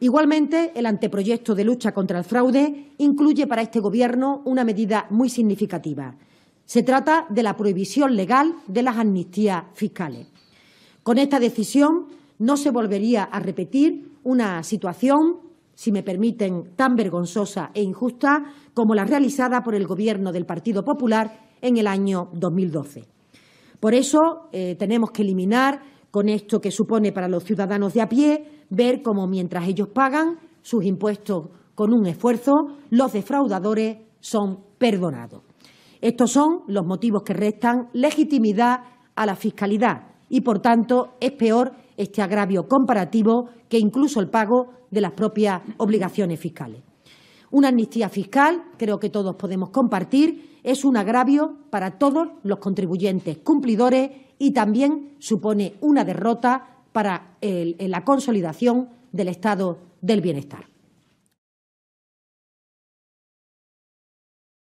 Igualmente, el anteproyecto de lucha contra el fraude incluye para este Gobierno una medida muy significativa. Se trata de la prohibición legal de las amnistías fiscales. Con esta decisión no se volvería a repetir una situación, si me permiten, tan vergonzosa e injusta como la realizada por el Gobierno del Partido Popular en el año 2012. Por eso eh, tenemos que eliminar con esto que supone para los ciudadanos de a pie ver cómo mientras ellos pagan sus impuestos con un esfuerzo, los defraudadores son perdonados. Estos son los motivos que restan legitimidad a la fiscalidad y, por tanto, es peor este agravio comparativo que incluso el pago de las propias obligaciones fiscales. Una amnistía fiscal, creo que todos podemos compartir, es un agravio para todos los contribuyentes cumplidores y también supone una derrota para la consolidación del Estado del bienestar.